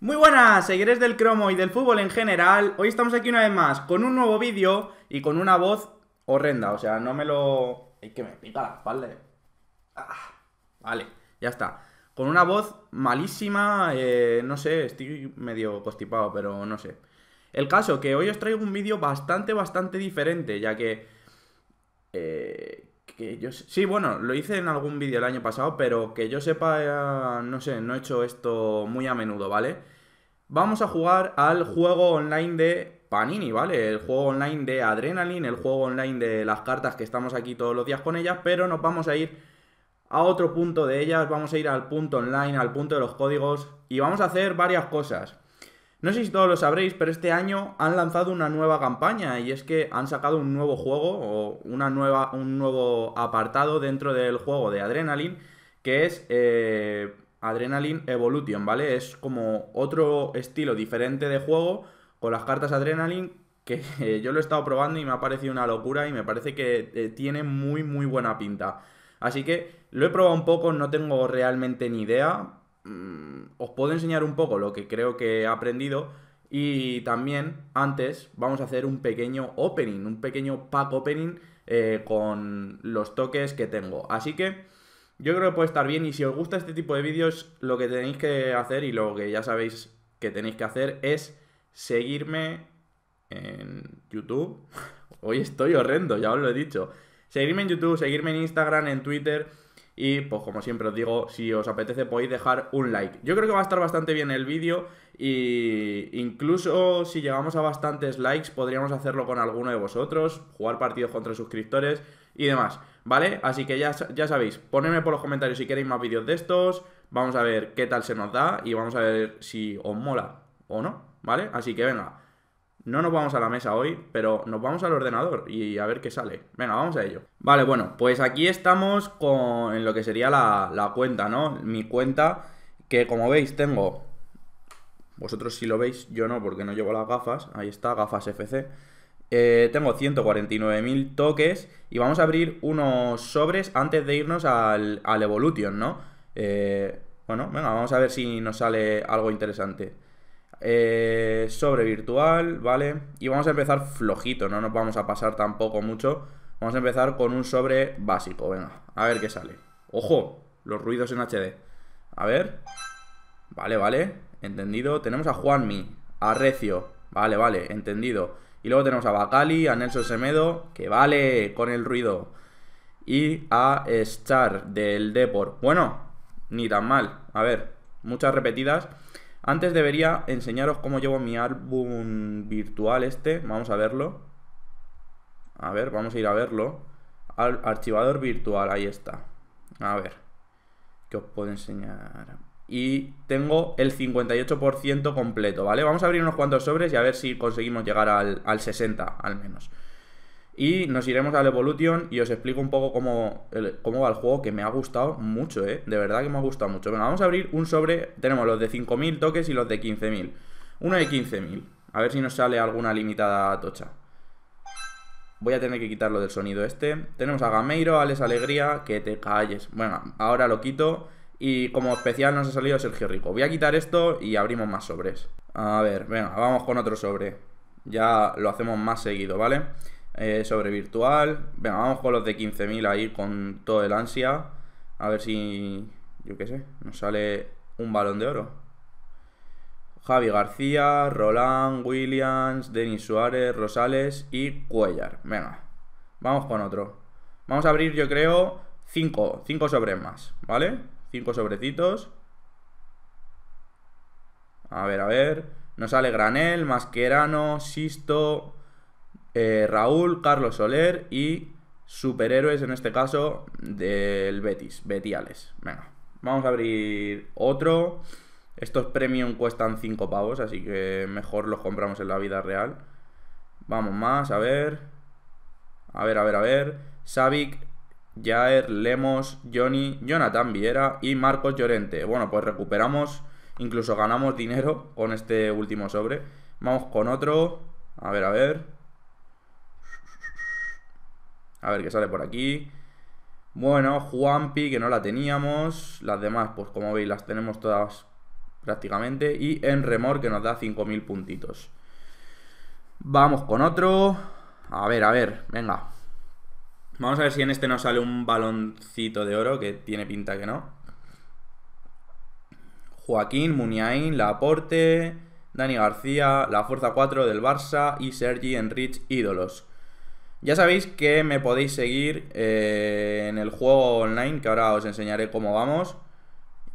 Muy buenas, seguidores del cromo y del fútbol en general. Hoy estamos aquí una vez más con un nuevo vídeo y con una voz horrenda. O sea, no me lo. Es que me pita la espalda. Ah, vale, ya está. Con una voz malísima, eh, no sé, estoy medio constipado, pero no sé. El caso que hoy os traigo un vídeo bastante, bastante diferente, ya que. Eh, yo Sí, bueno, lo hice en algún vídeo el año pasado, pero que yo sepa, eh, no sé, no he hecho esto muy a menudo, ¿vale? Vamos a jugar al juego online de Panini, ¿vale? El juego online de Adrenaline, el juego online de las cartas que estamos aquí todos los días con ellas, pero nos vamos a ir a otro punto de ellas, vamos a ir al punto online, al punto de los códigos y vamos a hacer varias cosas. No sé si todos lo sabréis, pero este año han lanzado una nueva campaña y es que han sacado un nuevo juego o una nueva, un nuevo apartado dentro del juego de Adrenaline que es eh, Adrenaline Evolution, ¿vale? Es como otro estilo diferente de juego con las cartas Adrenaline que yo lo he estado probando y me ha parecido una locura y me parece que eh, tiene muy muy buena pinta. Así que lo he probado un poco, no tengo realmente ni idea, Mm, os puedo enseñar un poco lo que creo que he aprendido y también antes vamos a hacer un pequeño opening, un pequeño pack opening eh, con los toques que tengo. Así que yo creo que puede estar bien y si os gusta este tipo de vídeos lo que tenéis que hacer y lo que ya sabéis que tenéis que hacer es seguirme en YouTube. Hoy estoy horrendo, ya os lo he dicho. Seguirme en YouTube, seguirme en Instagram, en Twitter y pues como siempre os digo, si os apetece podéis dejar un like. Yo creo que va a estar bastante bien el vídeo y incluso si llegamos a bastantes likes podríamos hacerlo con alguno de vosotros, jugar partidos contra suscriptores y demás, ¿vale? Así que ya, ya sabéis, ponedme por los comentarios si queréis más vídeos de estos, vamos a ver qué tal se nos da y vamos a ver si os mola o no, ¿vale? Así que venga. No nos vamos a la mesa hoy, pero nos vamos al ordenador y a ver qué sale. Venga, vamos a ello. Vale, bueno, pues aquí estamos con lo que sería la, cuenta, ¿no? Mi cuenta, que como veis tengo... Vosotros si lo veis, yo no, porque no llevo las gafas. Ahí está, gafas FC. Eh, tengo 149.000 toques y vamos a abrir unos sobres antes de irnos al, al Evolution, ¿no? Eh, bueno, venga, vamos a ver si nos sale algo interesante. Eh, sobre virtual, ¿vale? Y vamos a empezar flojito, no nos vamos a pasar tampoco mucho. Vamos a empezar con un sobre básico, venga, a ver qué sale. ¡Ojo! Los ruidos en HD. A ver. Vale, vale, entendido. Tenemos a Juanmi, a Recio, vale, vale, entendido. Y luego tenemos a Bacali, a Nelson Semedo, que vale con el ruido. Y a Star del Deport. Bueno, ni tan mal. A ver, muchas repetidas. Antes debería enseñaros cómo llevo mi álbum virtual este. Vamos a verlo. A ver, vamos a ir a verlo. archivador virtual, ahí está. A ver, ¿qué os puedo enseñar? Y tengo el 58% completo, ¿vale? Vamos a abrir unos cuantos sobres y a ver si conseguimos llegar al 60 al menos. Y nos iremos al Evolution y os explico un poco cómo, cómo va el juego, que me ha gustado mucho, ¿eh? De verdad que me ha gustado mucho. Bueno, vamos a abrir un sobre. Tenemos los de 5.000 toques y los de 15.000. Uno de 15.000. A ver si nos sale alguna limitada tocha. Voy a tener que quitarlo del sonido este. Tenemos a Gameiro, a Les Alegría, que te calles. Bueno, ahora lo quito. Y como especial nos ha salido Sergio Rico. Voy a quitar esto y abrimos más sobres. A ver, venga, vamos con otro sobre. Ya lo hacemos más seguido, ¿vale? vale eh, sobre virtual. Venga, vamos con los de 15.000 ahí con todo el ansia. A ver si, yo qué sé, nos sale un balón de oro. Javi García, Roland, Williams, Denis Suárez, Rosales y Cuellar. Venga, vamos con otro. Vamos a abrir, yo creo, Cinco, cinco sobres más, ¿vale? Cinco sobrecitos. A ver, a ver. Nos sale Granel, Masquerano, Sisto, eh, Raúl, Carlos Soler y superhéroes, en este caso, del Betis, Betiales. Venga, vamos a abrir otro. Estos premium cuestan 5 pavos, así que mejor los compramos en la vida real. Vamos más, a ver. A ver, a ver, a ver. Savic, Jaer, Lemos, Johnny, Jonathan Viera y Marcos Llorente. Bueno, pues recuperamos, incluso ganamos dinero con este último sobre. Vamos con otro. A ver, a ver. A ver qué sale por aquí. Bueno, Juanpi, que no la teníamos. Las demás, pues como veis, las tenemos todas prácticamente. Y en que nos da 5.000 puntitos. Vamos con otro. A ver, a ver, venga. Vamos a ver si en este nos sale un baloncito de oro, que tiene pinta que no. Joaquín, Muniain, Laporte, Dani García, la Fuerza 4 del Barça y Sergi Enrich, ídolos. Ya sabéis que me podéis seguir eh, en el juego online, que ahora os enseñaré cómo vamos.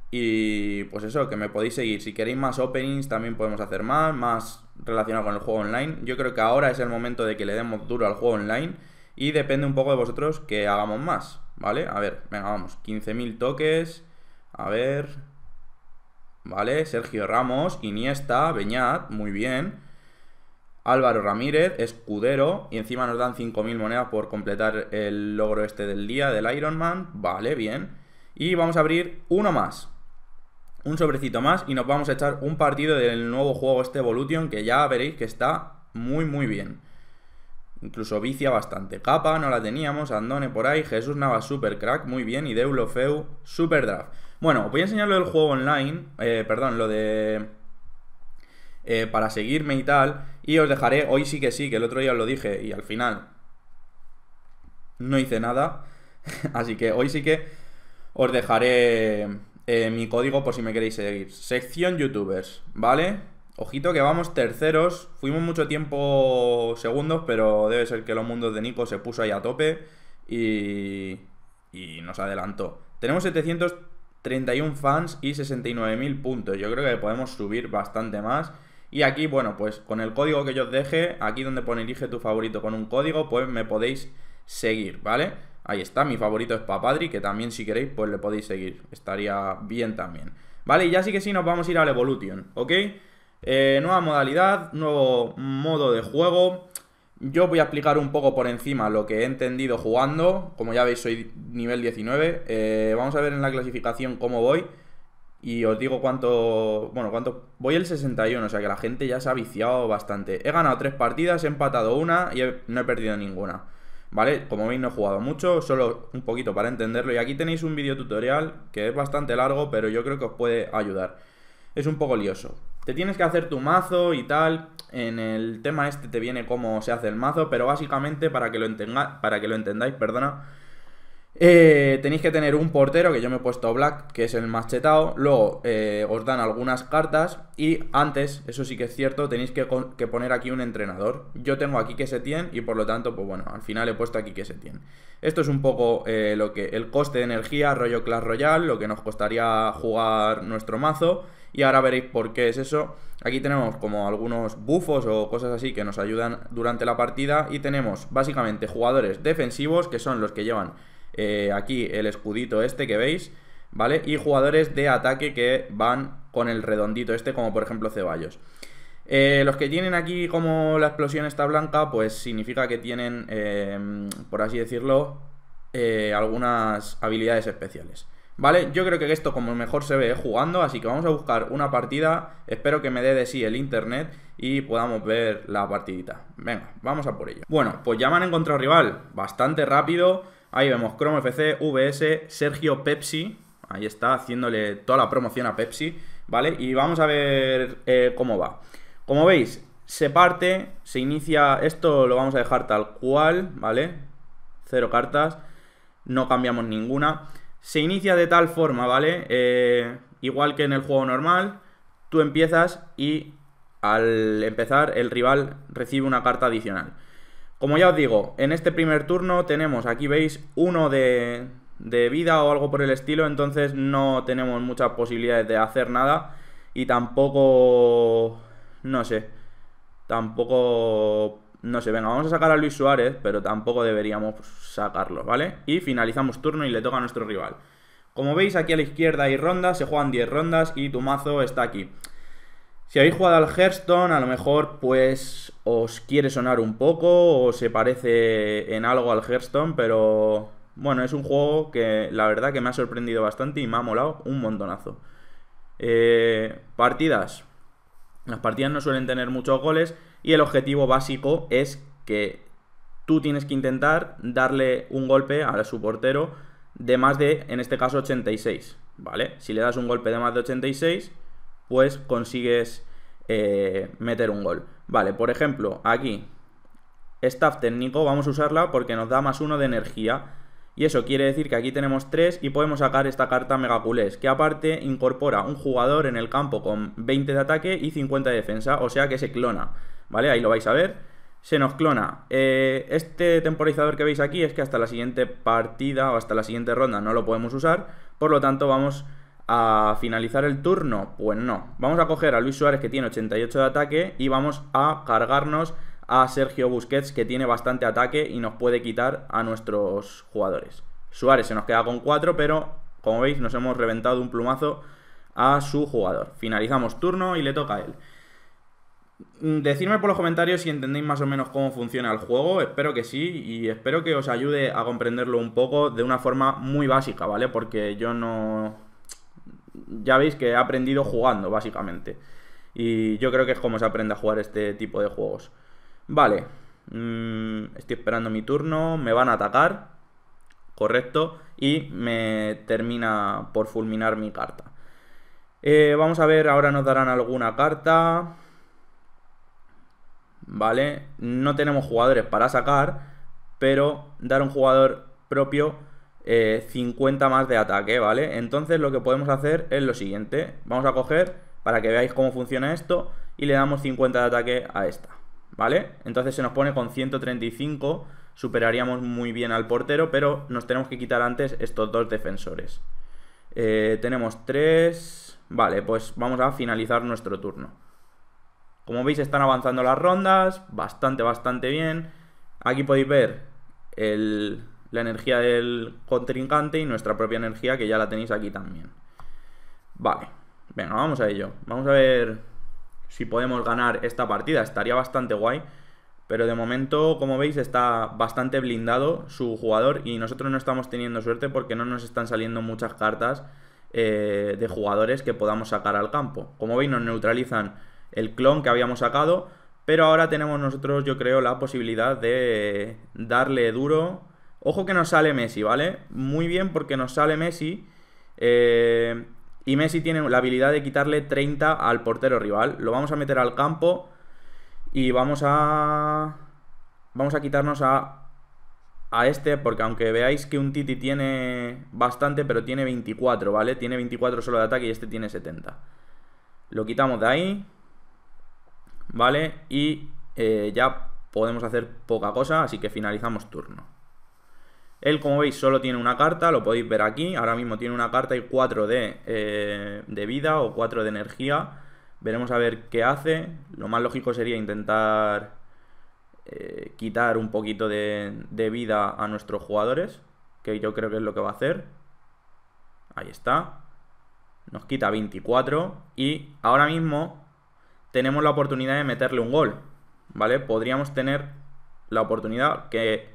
Y pues eso, que me podéis seguir. Si queréis más openings, también podemos hacer más, más relacionado con el juego online. Yo creo que ahora es el momento de que le demos duro al juego online. Y depende un poco de vosotros que hagamos más, ¿vale? A ver, venga, vamos. 15.000 toques. A ver. Vale, Sergio Ramos, Iniesta, Beñat, muy bien. Álvaro Ramírez, escudero, y encima nos dan 5.000 monedas por completar el logro este del día del Iron Man, Vale, bien. Y vamos a abrir uno más. Un sobrecito más y nos vamos a echar un partido del nuevo juego este Evolution que ya veréis que está muy muy bien. Incluso vicia bastante. Capa, no la teníamos, Andone por ahí, Jesús Nava, super crack, muy bien, y Deulofeu super draft. Bueno, voy a enseñar lo del juego online, eh, perdón, lo de eh, para seguirme y tal. Y os dejaré, hoy sí que sí, que el otro día os lo dije y al final no hice nada. Así que hoy sí que os dejaré eh, mi código por si me queréis seguir. Sección youtubers, ¿vale? Ojito que vamos terceros. Fuimos mucho tiempo segundos, pero debe ser que los mundos de Nico se puso ahí a tope y, y nos adelantó. Tenemos 731 fans y 69.000 puntos. Yo creo que podemos subir bastante más. Y aquí, bueno, pues con el código que yo os deje, aquí donde pone elige tu favorito con un código, pues me podéis seguir, ¿vale? Ahí está, mi favorito es Papadri, que también si queréis, pues le podéis seguir. Estaría bien también. ¿Vale? Y ya sí que sí nos vamos a ir al Evolution, ¿ok? Eh, nueva modalidad, nuevo modo de juego. Yo voy a explicar un poco por encima lo que he entendido jugando. Como ya veis, soy nivel 19. Eh, vamos a ver en la clasificación cómo voy. Y os digo cuánto. Bueno, cuánto. Voy el 61, o sea que la gente ya se ha viciado bastante. He ganado tres partidas, he empatado una y no he perdido ninguna. ¿Vale? Como veis, no he jugado mucho, solo un poquito para entenderlo. Y aquí tenéis un vídeo tutorial que es bastante largo, pero yo creo que os puede ayudar. Es un poco lioso. Te tienes que hacer tu mazo y tal. En el tema este te viene cómo se hace el mazo, pero básicamente para que lo, para que lo entendáis, perdona eh, tenéis que tener un portero, que yo me he puesto Black, que es el más chetado. Luego eh, os dan algunas cartas. Y antes, eso sí que es cierto, tenéis que, poner aquí un entrenador. Yo tengo aquí que se tiene y por lo tanto, pues bueno, al final he puesto aquí que se tiene. Esto es un poco eh, lo que el coste de energía, rollo Clash Royale, lo que nos costaría jugar nuestro mazo. Y ahora veréis por qué es eso. Aquí tenemos como algunos bufos o cosas así que nos ayudan durante la partida. Y tenemos básicamente jugadores defensivos, que son los que llevan eh, aquí el escudito este que veis, ¿vale? Y jugadores de ataque que van con el redondito este, como por ejemplo Ceballos. Eh, los que tienen aquí como la explosión está blanca, pues significa que tienen, eh, por así decirlo, algunas habilidades especiales. ¿Vale? Yo creo que esto como mejor se ve jugando, así que vamos a buscar una partida. Espero que me dé de sí el internet y podamos ver la partidita. Venga, vamos a por ello. Bueno, pues ya en han encontrado rival bastante rápido. Ahí vemos Chrome FC, VS, Sergio Pepsi. Ahí está, haciéndole toda la promoción a Pepsi, ¿vale? Y vamos a ver eh, cómo va. Como veis, se parte, se inicia, esto lo vamos a dejar tal cual, ¿vale? Cero cartas, no cambiamos ninguna. Se inicia de tal forma, ¿vale? Eh, igual que en el juego normal, tú empiezas y al empezar el rival recibe una carta adicional. Como ya os digo, en este primer turno tenemos, aquí veis, uno de, vida o algo por el estilo, entonces no tenemos muchas posibilidades de hacer nada y tampoco, no sé, tampoco, no sé, venga, vamos a sacar a Luis Suárez, pero tampoco deberíamos sacarlo, ¿vale? Y finalizamos turno y le toca a nuestro rival. Como veis, aquí a la izquierda hay rondas, se juegan 10 rondas y tu mazo está aquí. Si habéis jugado al Hearthstone, a lo mejor pues os quiere sonar un poco o se parece en algo al Hearthstone, pero bueno, es un juego que la verdad que me ha sorprendido bastante y me ha molado un montonazo. Eh, partidas. Las partidas no suelen tener muchos goles y el objetivo básico es que tú tienes que intentar darle un golpe a su portero de más de, en este caso, 86, ¿vale? Si le das un golpe de más de 86 pues consigues eh, meter un gol. Vale, por ejemplo, aquí, staff técnico, vamos a usarla porque nos da más uno de energía. Y eso quiere decir que aquí tenemos tres y podemos sacar esta carta Megaculés, que aparte incorpora un jugador en el campo con 20 de ataque y 50 de defensa, o sea que se clona, ¿vale? Ahí lo vais a ver. Se nos clona. Eh, este temporizador que veis aquí es que hasta la siguiente partida o hasta la siguiente ronda no lo podemos usar, por lo tanto vamos a finalizar el turno? Pues no. Vamos a coger a Luis Suárez que tiene 88 de ataque y vamos a cargarnos a Sergio Busquets que tiene bastante ataque y nos puede quitar a nuestros jugadores. Suárez se nos queda con 4, pero como veis nos hemos reventado un plumazo a su jugador. Finalizamos turno y le toca a él. Mm, decidme por los comentarios si entendéis más o menos cómo funciona el juego, espero que sí y espero que os ayude a comprenderlo un poco de una forma muy básica, ¿vale? Porque yo no, ya veis que he aprendido jugando, básicamente. Y yo creo que es como se aprende a jugar este tipo de juegos. Vale, mm, estoy esperando mi turno, me van a atacar, correcto, y me termina por fulminar mi carta. Eh, vamos a ver, ahora nos darán alguna carta. Vale, no tenemos jugadores para sacar, pero dar un jugador propio 50 eh, más de ataque, ¿vale? Entonces lo que podemos hacer es lo siguiente. Vamos a coger, para que veáis cómo funciona esto, y le damos 50 de ataque a esta, ¿vale? Entonces se nos pone con 135, superaríamos muy bien al portero, pero nos tenemos que quitar antes estos dos defensores. Eh, tenemos 3... Vale, pues vamos a finalizar nuestro turno. Como veis están avanzando las rondas, bastante, bastante bien. Aquí podéis ver el, la energía del contrincante y nuestra propia energía que ya la tenéis aquí también. Vale, venga, vamos a ello. Vamos a ver si podemos ganar esta partida, estaría bastante guay. Pero de momento, como veis, está bastante blindado su jugador y nosotros no estamos teniendo suerte porque no nos están saliendo muchas cartas eh, de jugadores que podamos sacar al campo. Como veis, nos neutralizan el clon que habíamos sacado, pero ahora tenemos nosotros, yo creo, la posibilidad de darle duro Ojo que nos sale Messi, ¿vale? Muy bien porque nos sale Messi. Eh, y Messi tiene la habilidad de quitarle 30 al portero rival. Lo vamos a meter al campo. Y vamos a... Vamos a quitarnos a... A este, porque aunque veáis que un Titi tiene bastante, pero tiene 24, ¿vale? Tiene 24 solo de ataque y este tiene 70. Lo quitamos de ahí. ¿Vale? Y eh, ya podemos hacer poca cosa, así que finalizamos turno. Él, como veis, solo tiene una carta, lo podéis ver aquí. Ahora mismo tiene una carta y 4 eh, de, vida o 4 de energía. Veremos a ver qué hace. Lo más lógico sería intentar eh, quitar un poquito de, de vida a nuestros jugadores, que yo creo que es lo que va a hacer. Ahí está. Nos quita 24 y ahora mismo tenemos la oportunidad de meterle un gol, ¿vale? Podríamos tener la oportunidad que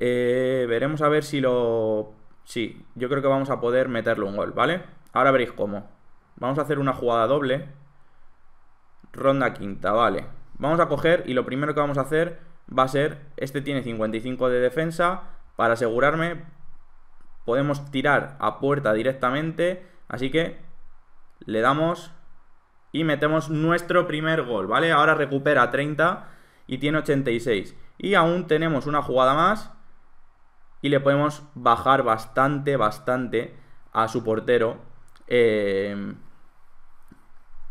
eh, veremos a ver si lo... Sí, yo creo que vamos a poder meterle un gol, ¿vale? Ahora veréis cómo. Vamos a hacer una jugada doble. Ronda quinta, vale. Vamos a coger y lo primero que vamos a hacer va a ser... Este tiene 55 de defensa. Para asegurarme podemos tirar a puerta directamente. Así que le damos y metemos nuestro primer gol, ¿vale? Ahora recupera 30 y tiene 86. Y aún tenemos una jugada más y le podemos bajar bastante, bastante a su portero eh,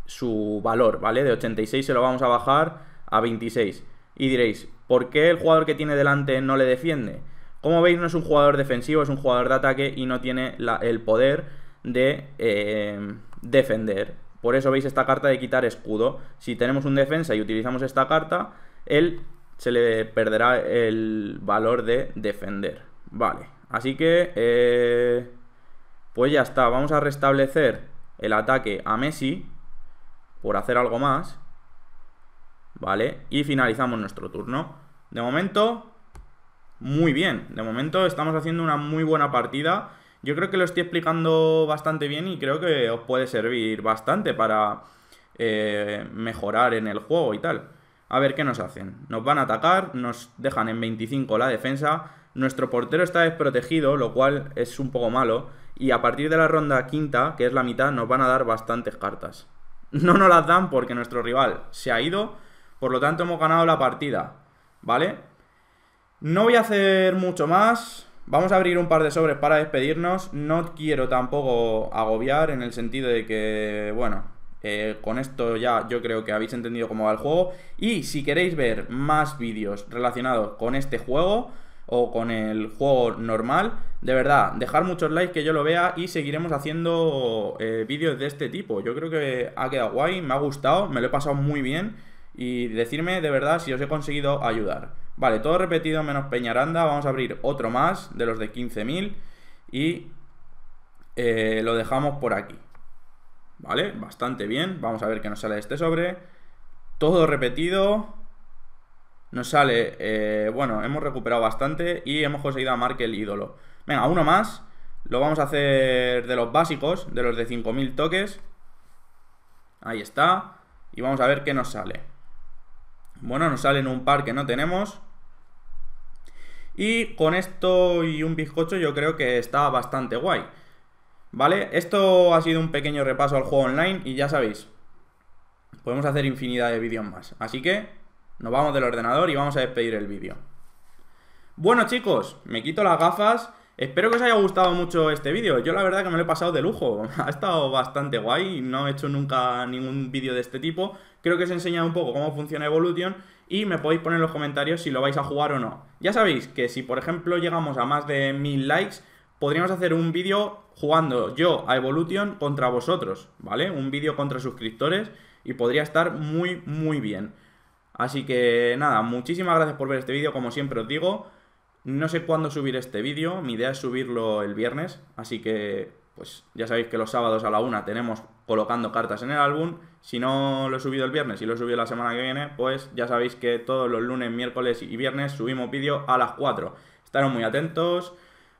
su valor, ¿vale? De 86 se lo vamos a bajar a 26. Y diréis, ¿por qué el jugador que tiene delante no le defiende? Como veis, no es un jugador defensivo, es un jugador de ataque y no tiene el poder de eh, defender. Por eso veis esta carta de quitar escudo. Si tenemos un defensa y utilizamos esta carta, él se le perderá el valor de defender. Vale, así que... Eh, pues ya está, vamos a restablecer el ataque a Messi por hacer algo más. Vale, y finalizamos nuestro turno. De momento, muy bien. De momento estamos haciendo una muy buena partida. Yo creo que lo estoy explicando bastante bien y creo que os puede servir bastante para eh, mejorar en el juego y tal. A ver qué nos hacen. Nos van a atacar, nos dejan en 25 la defensa. Nuestro portero está desprotegido, lo cual es un poco malo. Y a partir de la ronda quinta, que es la mitad, nos van a dar bastantes cartas. No nos las dan porque nuestro rival se ha ido, por lo tanto hemos ganado la partida, ¿vale? No voy a hacer mucho más, Vamos a abrir un par de sobres para despedirnos. No quiero tampoco agobiar en el sentido de que, bueno, eh, con esto ya yo creo que habéis entendido cómo va el juego. Y si queréis ver más vídeos relacionados con este juego, o con el juego normal. De verdad, dejar muchos likes que yo lo vea y seguiremos haciendo eh, vídeos de este tipo. Yo creo que ha quedado guay, me ha gustado, me lo he pasado muy bien y decirme de verdad si os he conseguido ayudar. Vale, todo repetido menos Peñaranda, vamos a abrir otro más de los de 15.000 y eh, lo dejamos por aquí. Vale, bastante bien, vamos a ver qué nos sale de este sobre. Todo repetido, nos sale, eh, bueno, hemos recuperado bastante y hemos conseguido a el ídolo. Venga, uno más. Lo vamos a hacer de los básicos, de los de 5000 toques. Ahí está. Y vamos a ver qué nos sale. Bueno, nos en un par que no tenemos. Y con esto y un bizcocho yo creo que está bastante guay. ¿Vale? Esto ha sido un pequeño repaso al juego online y ya sabéis, podemos hacer infinidad de vídeos más. Así que nos vamos del ordenador y vamos a despedir el vídeo. Bueno chicos, me quito las gafas. Espero que os haya gustado mucho este vídeo. Yo la verdad que me lo he pasado de lujo. Ha estado bastante guay. No he hecho nunca ningún vídeo de este tipo. Creo que os he enseñado un poco cómo funciona Evolution. Y me podéis poner en los comentarios si lo vais a jugar o no. Ya sabéis que si por ejemplo llegamos a más de mil likes, podríamos hacer un vídeo jugando yo a Evolution contra vosotros, ¿vale? Un vídeo contra suscriptores y podría estar muy, muy bien. Así que nada, muchísimas gracias por ver este vídeo, como siempre os digo. No sé cuándo subir este vídeo, mi idea es subirlo el viernes, así que pues ya sabéis que los sábados a la una tenemos colocando cartas en el álbum. Si no lo he subido el viernes y lo he subido la semana que viene, pues ya sabéis que todos los lunes, miércoles y viernes subimos vídeo a las 4. Estaros muy atentos.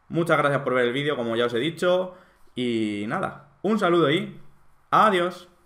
Muchas gracias por ver el vídeo, como ya os he dicho. Y nada, un saludo y adiós.